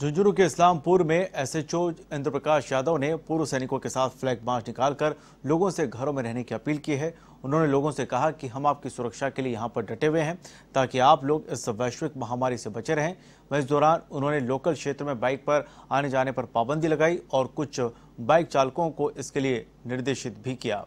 झुंझुनू के इस्लामपुर में एसएचओ इंद्र प्रकाश यादव ने पूर्व सैनिकों के साथ फ्लैग मार्च निकालकर लोगों से घरों में रहने की अपील की है उन्होंने लोगों से कहा कि हम आपकी सुरक्षा के लिए यहाँ पर डटे हुए हैं ताकि आप लोग इस वैश्विक महामारी से बचे रहें वहीं इस दौरान उन्होंने लोकल क्षेत्र में बाइक पर आने जाने पर पाबंदी लगाई और कुछ बाइक चालकों को इसके लिए निर्देशित भी किया